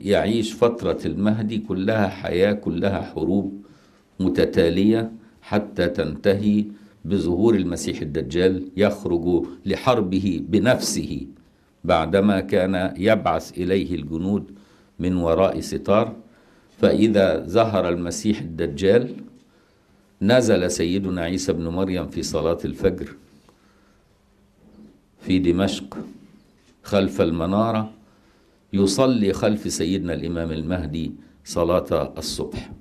يعيش فترة المهدي كلها حياة كلها حروب متتالية حتى تنتهي بظهور المسيح الدجال يخرج لحربه بنفسه بعدما كان يبعث إليه الجنود من وراء ستار فإذا ظهر المسيح الدجال نزل سيدنا عيسى بن مريم في صلاة الفجر في دمشق خلف المنارة يصلي خلف سيدنا الإمام المهدي صلاة الصبح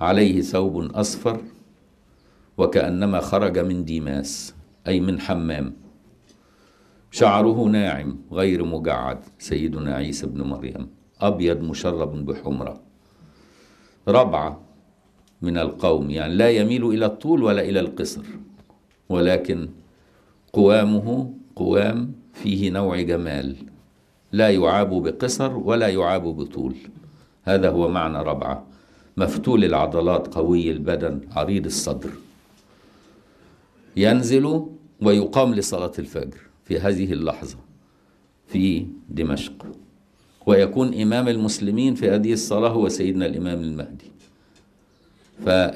عليه ثوب أصفر وكأنما خرج من ديماس أي من حمام شعره ناعم غير مجعد سيدنا عيسى بن مريم أبيض مشرب بحمرة ربعة من القوم يعني لا يميل إلى الطول ولا إلى القصر ولكن قوامه قوام فيه نوع جمال لا يعاب بقصر ولا يعاب بطول هذا هو معنى ربعة مفتول العضلات قوي البدن عريض الصدر ينزل ويقام لصلاة الفجر في هذه اللحظة في دمشق ويكون إمام المسلمين في هذه الصلاة هو سيدنا الإمام المهدي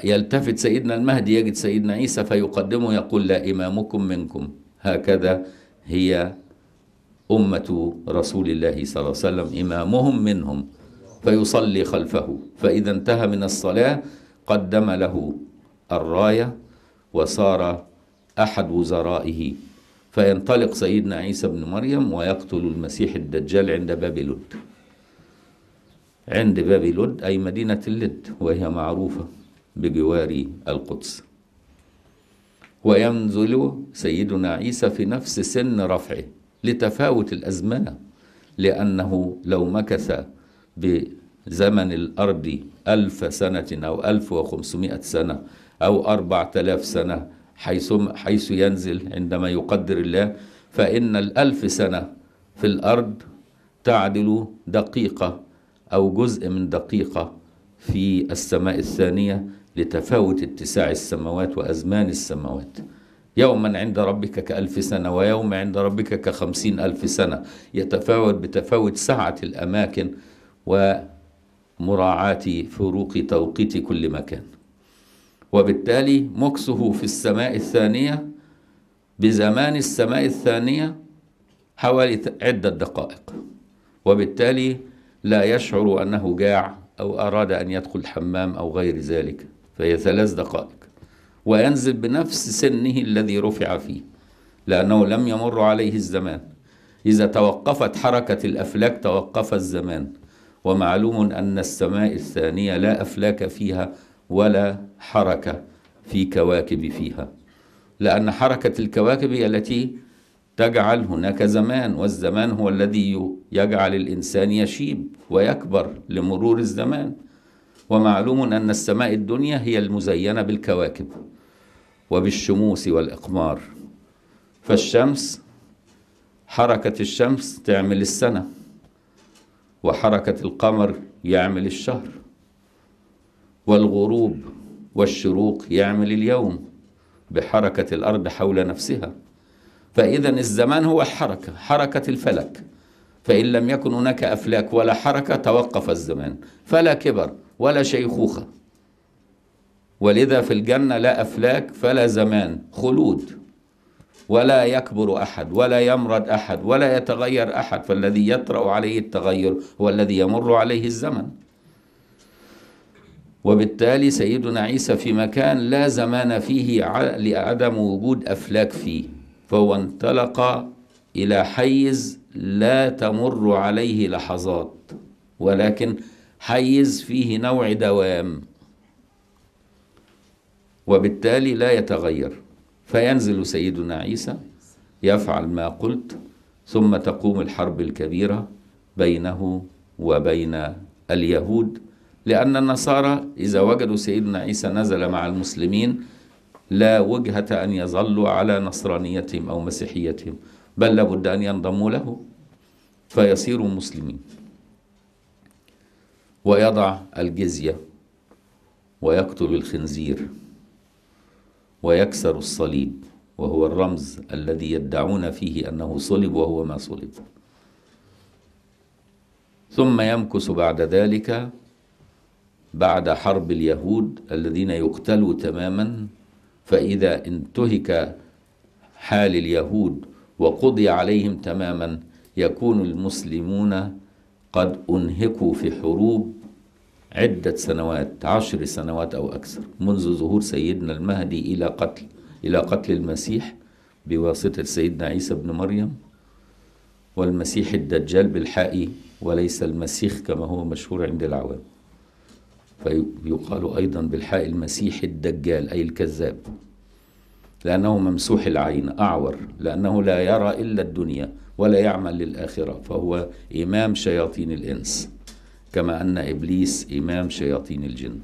فيلتفت سيدنا المهدي يجد سيدنا عيسى فيقدمه يقول لا إمامكم منكم هكذا هي أمة رسول الله صلى الله عليه وسلم إمامهم منهم فيصلي خلفه فإذا انتهى من الصلاة قدم له الراية وصار أحد وزرائه فينطلق سيدنا عيسى بن مريم ويقتل المسيح الدجال عند باب لد عند باب لد أي مدينة اللد وهي معروفة بجوار القدس وينزل سيدنا عيسى في نفس سن رفعه لتفاوت الأزمنة لأنه لو مكث بزمن الأرض ألف سنة أو ألف وخمسمائة سنة أو أربعة آلاف سنة حيث, حيث ينزل عندما يقدر الله فإن الألف سنة في الأرض تعدل دقيقة أو جزء من دقيقة في السماء الثانية لتفاوت اتساع السماوات وأزمان السماوات يوما عند ربك كألف سنة ويوم عند ربك كخمسين ألف سنة يتفاوت بتفاوت سعة الأماكن ومراعاة فروق توقيت كل مكان وبالتالي مكسه في السماء الثانية بزمان السماء الثانية حوالي عدة دقائق وبالتالي لا يشعر أنه جاع أو أراد أن يدخل الحمام أو غير ذلك فهي ثلاث دقائق وينزل بنفس سنه الذي رفع فيه لأنه لم يمر عليه الزمان إذا توقفت حركة الأفلاك توقف الزمان ومعلوم أن السماء الثانية لا أفلاك فيها ولا حركة في كواكب فيها لأن حركة الكواكب هي التي تجعل هناك زمان والزمان هو الذي يجعل الإنسان يشيب ويكبر لمرور الزمان ومعلوم أن السماء الدنيا هي المزينة بالكواكب وبالشموس والإقمار فالشمس حركة الشمس تعمل السنة وحركة القمر يعمل الشهر والغروب والشروق يعمل اليوم بحركة الأرض حول نفسها فإذا الزمان هو الحركة حركة الفلك فإن لم يكن هناك أفلاك ولا حركة توقف الزمان فلا كبر ولا شيخوخة ولذا في الجنة لا أفلاك فلا زمان خلود ولا يكبر أحد ولا يمرض أحد ولا يتغير أحد فالذي يطرأ عليه التغير هو الذي يمر عليه الزمن وبالتالي سيدنا عيسى في مكان لا زمان فيه لعدم وجود أفلاك فيه فهو انطلق إلى حيز لا تمر عليه لحظات ولكن حيز فيه نوع دوام وبالتالي لا يتغير فينزل سيدنا عيسى يفعل ما قلت ثم تقوم الحرب الكبيرة بينه وبين اليهود لأن النصارى إذا وجدوا سيدنا عيسى نزل مع المسلمين لا وجهة أن يظلوا على نصرانيتهم أو مسيحيتهم بل لابد أن ينضموا له فيصيروا مسلمين ويضع الجزية ويقتل الخنزير ويكسر الصليب وهو الرمز الذي يدعون فيه أنه صلب وهو ما صلب ثم يمكث بعد ذلك بعد حرب اليهود الذين يقتلوا تماما فإذا انتهك حال اليهود وقضي عليهم تماما يكون المسلمون قد أنهكوا في حروب عدة سنوات عشر سنوات أو أكثر منذ ظهور سيدنا المهدي إلى قتل إلى قتل المسيح بواسطة سيدنا عيسى بن مريم والمسيح الدجال بالحق وليس المسيح كما هو مشهور عند العوام فيقال أيضا بالحق المسيح الدجال أي الكذاب لأنه ممسوح العين أعور لأنه لا يرى إلا الدنيا ولا يعمل للآخرة فهو إمام شياطين الإنس كما أن إبليس إمام شياطين الجن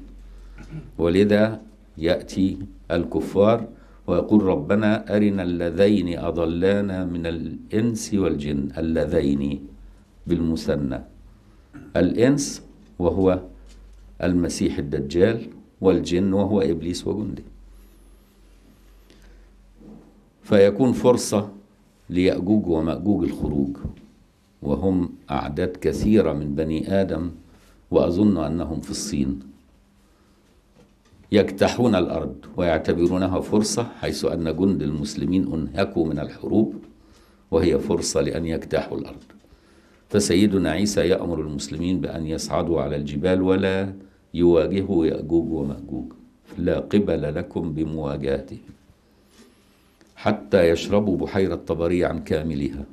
ولذا يأتي الكفار ويقول ربنا أرنا اللذين أضلانا من الإنس والجن اللذين بالمثنى الإنس وهو المسيح الدجال والجن وهو إبليس وجنده فيكون فرصة ليأجوج ومأجوج الخروج وهم أعداد كثيرة من بني آدم وأظن أنهم في الصين يجتاحون الأرض ويعتبرونها فرصة حيث أن جند المسلمين أنهكوا من الحروب وهي فرصة لأن يجتاحوا الأرض فسيدنا عيسى يأمر المسلمين بأن يصعدوا على الجبال ولا يواجهوا يأجوج ومأجوج لا قبل لكم بمواجهتهم حتى يشربوا بحيرة طبرية عن كاملها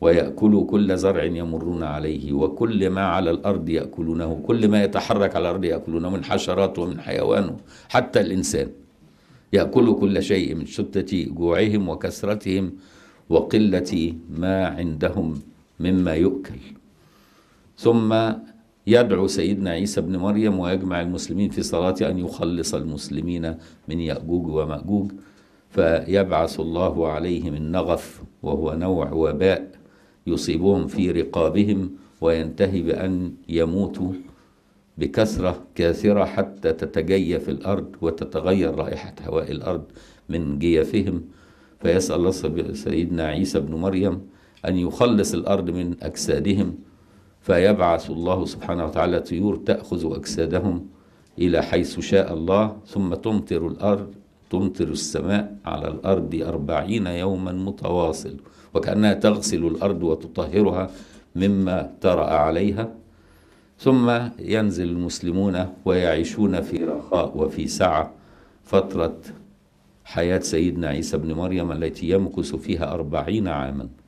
ويأكلوا كل زرع يمرون عليه وكل ما على الأرض يأكلونه كل ما يتحرك على الأرض يأكلونه من حشرات ومن حيوان حتى الإنسان يأكل كل شيء من شدة جوعهم وكسرتهم وقلة ما عندهم مما يؤكل ثم يدعو سيدنا عيسى بن مريم ويجمع المسلمين في صلاة أن يخلص المسلمين من يأجوج ومأجوج فيبعث الله عليهم النغف وهو نوع وباء يصيبهم في رقابهم وينتهي بأن يموتوا بكثرة كاثرة حتى تتجيف الأرض وتتغير رائحة هواء الأرض من جيفهم فيسأل الله سيدنا عيسى بن مريم أن يخلص الأرض من أجسادهم فيبعث الله سبحانه وتعالى طيور تأخذ أجسادهم إلى حيث شاء الله ثم تمطر الأرض تمطر السماء على الأرض أربعين يوما متواصل وكأنها تغسل الأرض وتطهرها مما ترأ عليها ثم ينزل المسلمون ويعيشون في رخاء وفي سعة فترة حياة سيدنا عيسى بن مريم التي يمكث فيها أربعين عاماً